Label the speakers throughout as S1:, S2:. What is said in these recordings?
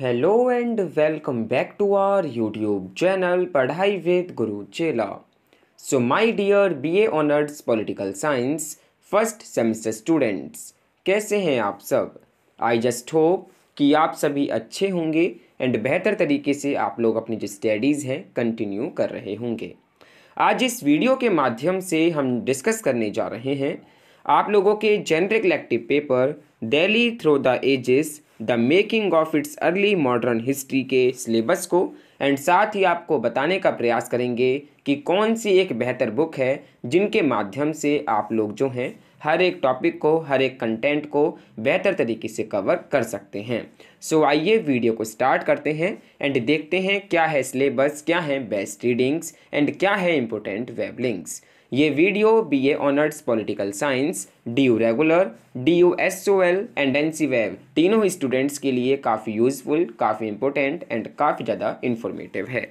S1: hello and welcome back to our YouTube channel Padhai with Guru Chela so my dear BA honours political science first semester students कैसे हैं आप सब आई just hope कि आप सभी अच्छे होंगे एंड बेहतर तरीके से आप लोग अपनी जो स्टडीज़ हैं कंटिन्यू कर रहे होंगे आज इस वीडियो के माध्यम से हम डिस्कस करने जा रहे हैं आप लोगों के generic elective paper Delhi through the ages the making of its early modern history के सिलेबस को एंड साथ ही आपको बताने का प्रयास करेंगे कि कौन सी एक बेहतर बुक है जिनके माध्यम से आप लोग जो हैं हर एक टॉपिक को हर एक कंटेंट को बेहतर तरीके से कवर कर सकते हैं सो so, आइए वीडियो को स्टार्ट करते हैं एंड देखते हैं क्या है सिलेबस क्या है बेस्ट रीडिंग्स एंड क्या है इम्पोर्टेंट वेब लिंक्स ये video B A honours political science D U regular D U S O L and N C web तीनों स्टूडेंट्स के लिए काफ़ी यूजफुल काफ़ी इंपॉर्टेंट एंड काफ़ी ज़्यादा इन्फॉर्मेटिव है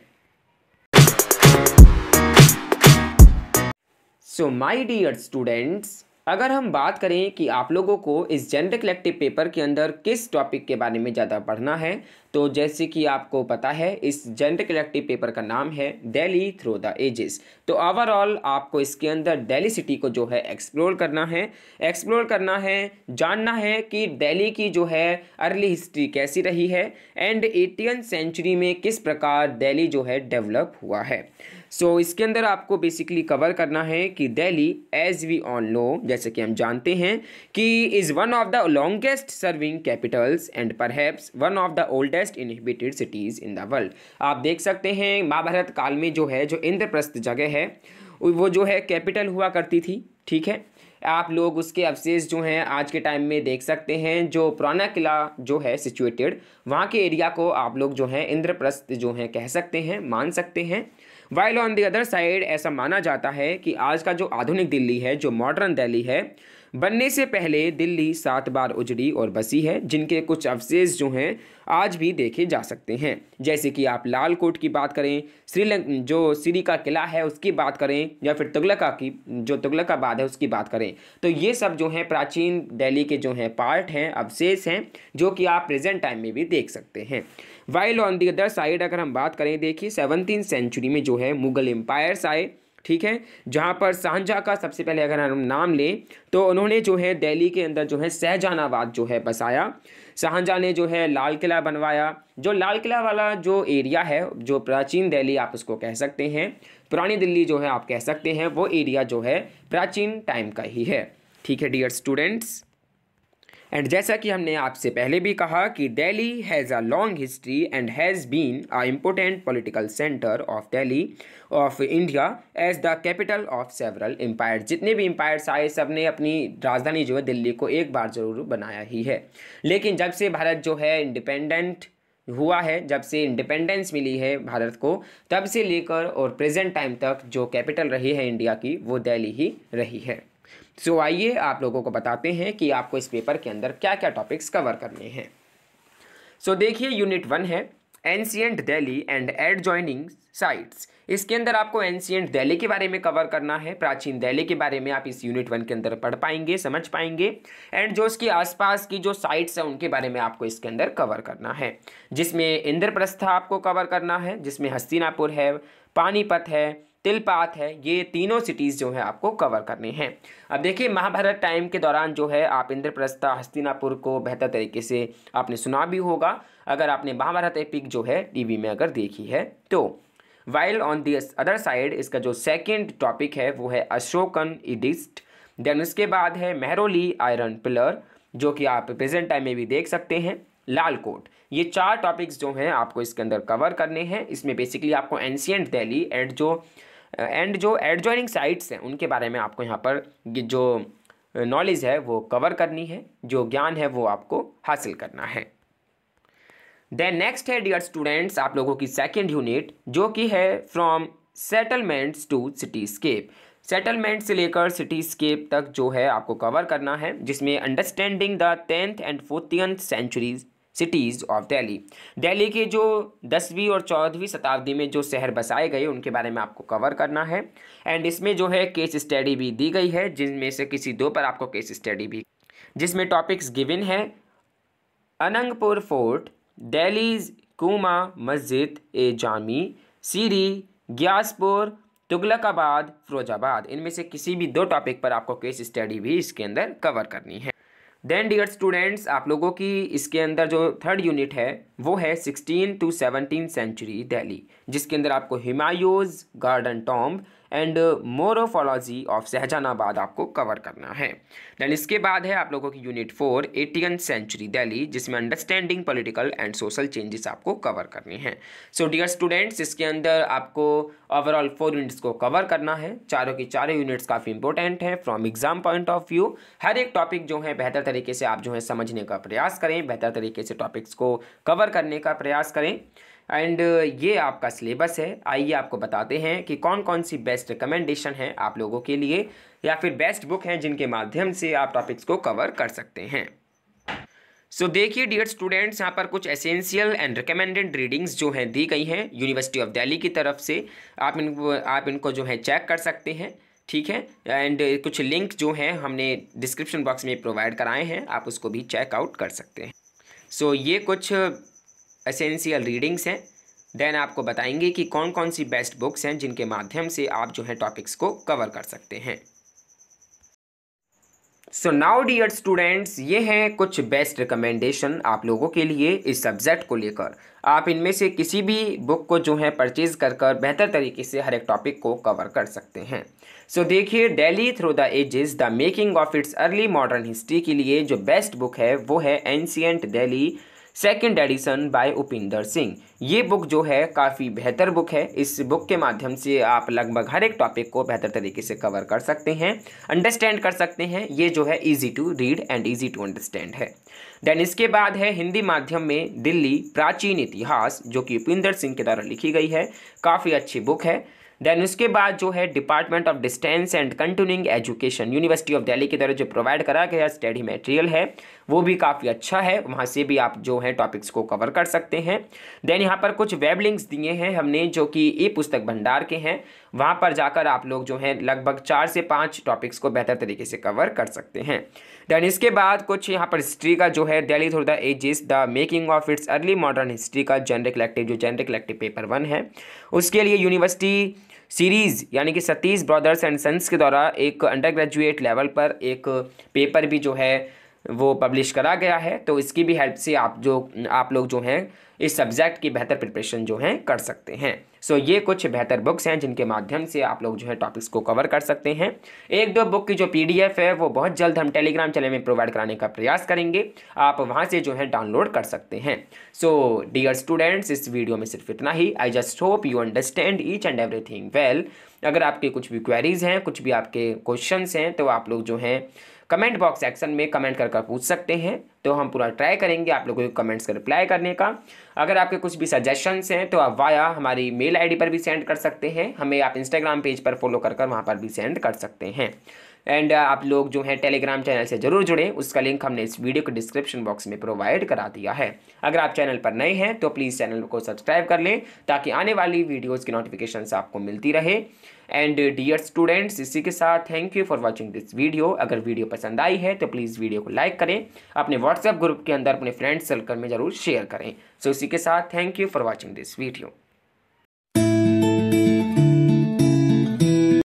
S1: सो माई डियर स्टूडेंट्स अगर हम बात करें कि आप लोगों को इस जेंडर कलेक्टिव पेपर के अंदर किस टॉपिक के बारे में ज़्यादा पढ़ना है तो जैसे कि आपको पता है इस जेंडर कलेक्टिव पेपर का नाम है दिल्ली थ्रू द एजेस तो ओवरऑल आपको इसके अंदर दिल्ली सिटी को जो है एक्सप्लोर करना है एक्सप्लोर करना है जानना है कि दिल्ली की जो है अर्ली हिस्ट्री कैसी रही है एंड एटीन सेंचुरी में किस प्रकार दिल्ली जो है डेवलप हुआ है सो so, इसके अंदर आपको बेसिकली कवर करना है कि Delhi as we all know जैसे कि हम जानते हैं कि is one of the longest serving capitals and perhaps one of the oldest inhibited cities in the world आप देख सकते हैं महाभारत काल में जो है जो इंद्रप्रस्थ जगह है वो जो है कैपिटल हुआ करती थी ठीक है आप लोग उसके अवशेष जो हैं आज के टाइम में देख सकते हैं जो पुराना किला जो है सिचुएटेड वहाँ के एरिया को आप लोग जो है इंद्रप्रस्थ जो है कह सकते हैं मान सकते हैं while on the other side ऐसा माना जाता है कि आज का जो आधुनिक दिल्ली है जो मॉडर्न दिल्ली है बनने से पहले दिल्ली सात बार उजड़ी और बसी है जिनके कुछ अवशेष जो हैं आज भी देखे जा सकते हैं जैसे कि आप लाल कोट की बात करें श्रीलंक जो श्री का किला है उसकी बात करें या फिर तुगलका की जो तुगलकाबाद है उसकी बात करें तो ये सब जो हैं प्राचीन दिल्ली के जो हैं पार्ट हैं अवशेष हैं जो कि आप प्रेजेंट टाइम में भी देख सकते हैं while on the other side अगर हम बात करें देखिए सेवनटीन सेंचुरी में जो है मुगल एम्पायर्स आए ठीक है जहाँ पर शाहजहाँ का सबसे पहले अगर हम नाम लें तो उन्होंने जो है दिल्ली के अंदर जो है शहजहानाबाद जो है बसाया शाहजहाँ ने जो है लाल किला बनवाया जो लाल किला वाला जो एरिया है जो प्राचीन दिल्ली आप उसको कह सकते हैं पुरानी दिल्ली जो है आप कह सकते हैं वो एरिया जो है प्राचीन टाइम का ही है ठीक है डियर स्टूडेंट्स एंड जैसा कि हमने आपसे पहले भी कहा कि Delhi has a long history and has been a important political centre of Delhi of India as the capital of several empire जितने भी एम्पायर्स आए सब ने अपनी राजधानी जो है दिल्ली को एक बार ज़रूर बनाया ही है लेकिन जब से भारत जो है इंडिपेंडेंट हुआ है जब से इंडिपेंडेंस मिली है भारत को तब से लेकर और प्रेजेंट टाइम तक जो कैपिटल रही है इंडिया की वो दिल्ली ही रही है सो आइए आप लोगों को बताते हैं कि आपको इस पेपर के अंदर क्या क्या टॉपिक्स कवर करने हैं सो so, देखिए यूनिट वन है ancient Delhi and adjoining sites इसके अंदर आपको एनशियंट दिल्ली के बारे में कवर करना है प्राचीन दिल्ली के बारे में आप इस यूनिट वन के अंदर पढ़ पाएंगे समझ पाएंगे एंड जो उसके आसपास की जो साइट्स हैं उनके बारे में आपको इसके अंदर कवर करना है जिसमें इंद्रप्रस्था आपको कवर करना है जिसमें हस्तिनापुर है पानीपत है तिलपात है ये तीनों सिटीज़ जो है आपको कवर करने हैं अब देखिए महाभारत टाइम के दौरान जो है आप इंद्रप्रस्थ हस्तिनापुर को बेहतर तरीके से आपने सुना भी होगा अगर आपने महाभारत एपिक जो है टीवी में अगर देखी है तो while on the other side इसका जो सेकेंड टॉपिक है वो है अशोकन इडिस्ट देन उसके बाद है मेहरोली आयरन पिलर जो कि आप प्रेजेंट टाइम में भी देख सकते हैं लाल कोट ये चार टॉपिक्स जो हैं आपको इसके अंदर कवर करने हैं इसमें बेसिकली आपको एंशियंट दिल्ली एंड जो एंड जो एड ज्वाइनिंग साइट्स हैं उनके बारे में आपको यहाँ पर जो नॉलेज है वो कवर करनी है जो ज्ञान है वो आपको हासिल करना है देन नेक्स्ट है डियर स्टूडेंट्स आप लोगों की सेकेंड यूनिट जो कि है from settlements to cityscape settlement से लेकर सिटी स्केप तक जो है आपको कवर करना है जिसमें understanding the tenth and fourteenth centuries cities of Delhi Delhi के जो दसवीं और चौदहवीं शताब्दी में जो शहर बसाए गए उनके बारे में आपको कवर करना है एंड इसमें जो है केस स्टडी भी दी गई है जिनमें से किसी दो पर आपको केस स्टडी भी जिसमें टॉपिक्स गिविन है अनंगपुर फोर्ट दिल्लीज कुमा मस्जिद ए जामी सीरी ग्यासपुर तुगलकाबाद फिरोजाबाद इनमें से किसी भी दो टॉपिक पर आपको केस स्टडी भी इसके अंदर कवर करनी है देन डियर स्टूडेंट्स आप लोगों की इसके अंदर जो थर्ड यूनिट है वो है sixteen to seventeen century Delhi जिसके अंदर आपको Humayun's garden tomb and morphology of Shahjahanabad आपको कवर करना है देन इसके बाद है आप लोगों की unit four eighteen century Delhi जिसमें understanding political and social changes आपको कवर करने हैं सो डियर स्टूडेंट्स इसके अंदर आपको ओवरऑल फोर यूनिट्स को कवर करना है चारों की चारों यूनिट्स काफ़ी इंपॉर्टेंट है from exam point of view हर एक टॉपिक जो है बेहतर तरीके से आप जो है समझने का प्रयास करें बेहतर तरीके से टॉपिक्स को कवर करने का प्रयास करें एंड uh, ये आपका सिलेबस है आइए आपको बताते हैं कि कौन कौन सी बेस्ट रिकमेंडेशन है आप लोगों के लिए या फिर बेस्ट बुक हैं जिनके माध्यम से आप टॉपिक्स को कवर कर सकते हैं सो so, देखिए डियर स्टूडेंट्स यहाँ पर कुछ एसेंशियल एंड रिकमेंडेड रीडिंग्स जो हैं दी गई हैं यूनिवर्सिटी ऑफ दिल्ली की तरफ से आप इनको आप इनको जो है चेक कर सकते हैं ठीक है एंड uh, कुछ लिंक जो हैं हमने डिस्क्रिप्शन बॉक्स में प्रोवाइड कराए हैं आप उसको भी चेकआउट कर सकते हैं सो so, ये कुछ एसेंशियल रीडिंग्स हैं देन आपको बताएंगे कि कौन कौन सी बेस्ट बुक्स हैं जिनके माध्यम से आप जो है टॉपिक्स को कवर कर सकते हैं सो नाउ डियर स्टूडेंट्स ये हैं कुछ बेस्ट रिकमेंडेशन आप लोगों के लिए इस सब्जेक्ट को लेकर आप इनमें से किसी भी बुक को जो है परचेज कर कर बेहतर तरीके से हर एक टॉपिक को कवर कर सकते हैं सो देखिए Delhi through the ages the making of its early modern history के लिए जो बेस्ट बुक है वो है ancient Delhi second edition by Upinder Singh ये बुक जो है काफ़ी बेहतर बुक है इस बुक के माध्यम से आप लगभग हर एक टॉपिक को बेहतर तरीके से कवर कर सकते हैं अंडरस्टैंड कर सकते हैं ये जो है easy to read and easy to understand है देन इसके बाद है हिंदी माध्यम में दिल्ली प्राचीन इतिहास जो कि उपिंदर सिंह के द्वारा लिखी गई है काफ़ी अच्छी बुक है देन उसके बाद जो है department of distance and continuing education university of Delhi के द्वारा जो प्रोवाइड करा गया स्टडी मटेरियल है वो भी काफ़ी अच्छा है वहाँ से भी आप जो है टॉपिक्स को कवर कर सकते हैं देन यहाँ पर कुछ वेब लिंक्स दिए हैं हमने जो कि ई पुस्तक भंडार के हैं वहाँ पर जाकर आप लोग जो है लगभग चार से पाँच टॉपिक्स को बेहतर तरीके से कवर कर सकते हैं देन इसके बाद कुछ यहाँ पर हिस्ट्री का जो है Delhi through the ages the making of its early modern history का जनरल कलेक्टिव जो जनरल कलेक्टिव पेपर वन है उसके लिए यूनिवर्सिटी सीरीज़ यानी कि सतीश ब्रदर्स एंड सन्स के द्वारा एक अंडर ग्रेजुएट लेवल पर एक पेपर भी जो है वो पब्लिश करा गया है तो इसकी भी हेल्प से आप जो आप लोग जो हैं इस सब्जेक्ट की बेहतर प्रिपरेशन जो है कर सकते हैं सो so, ये कुछ बेहतर बुक्स हैं जिनके माध्यम से आप लोग जो है टॉपिक्स को कवर कर सकते हैं एक दो बुक की जो पीडीएफ है वो बहुत जल्द हम टेलीग्राम चैनल में प्रोवाइड कराने का प्रयास करेंगे आप वहाँ से जो है डाउनलोड कर सकते हैं सो डियर स्टूडेंट्स इस वीडियो में सिर्फ इतना ही I just hope you understand each and everything well अगर आपके कुछ भी क्वेरीज हैं कुछ भी आपके क्वेश्चन हैं तो आप लोग जो हैं कमेंट बॉक्स सेक्शन में कमेंट कर कर पूछ सकते हैं तो हम पूरा ट्राई करेंगे आप लोगों को कमेंट्स का रिप्लाई करने का अगर आपके कुछ भी सजेशंस हैं तो आप वाया हमारी मेल आईडी पर भी सेंड कर सकते हैं हमें आप इंस्टाग्राम पेज पर फॉलो कर कर वहाँ पर भी सेंड कर सकते हैं एंड uh, आप लोग जो है टेलीग्राम चैनल से जरूर जुड़ें उसका लिंक हमने इस वीडियो के डिस्क्रिप्शन बॉक्स में प्रोवाइड करा दिया है अगर आप चैनल पर नए हैं तो प्लीज़ चैनल को सब्सक्राइब कर लें ताकि आने वाली वीडियोज़ की नोटिफिकेशन आपको मिलती रहे एंड डियर स्टूडेंट्स इसी के साथ thank you for watching this video अगर वीडियो पसंद आई है तो प्लीज़ वीडियो को लाइक करें अपने व्हाट्सएप ग्रुप के अंदर अपने फ्रेंड सर्कल में जरूर शेयर करें सो so, इसी के साथ thank you for watching this video